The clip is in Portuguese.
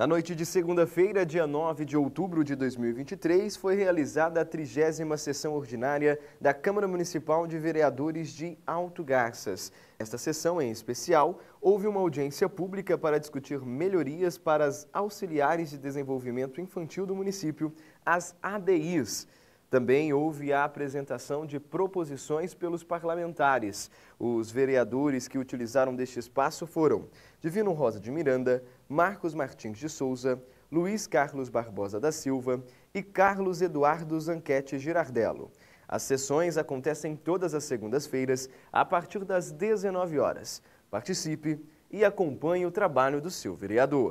Na noite de segunda-feira, dia 9 de outubro de 2023, foi realizada a trigésima sessão ordinária da Câmara Municipal de Vereadores de Alto Garças. Esta sessão, em especial, houve uma audiência pública para discutir melhorias para as auxiliares de desenvolvimento infantil do município, as ADIs. Também houve a apresentação de proposições pelos parlamentares. Os vereadores que utilizaram deste espaço foram Divino Rosa de Miranda, Marcos Martins de Souza, Luiz Carlos Barbosa da Silva e Carlos Eduardo Zanquete Girardello. As sessões acontecem todas as segundas-feiras, a partir das 19 horas. Participe e acompanhe o trabalho do seu vereador.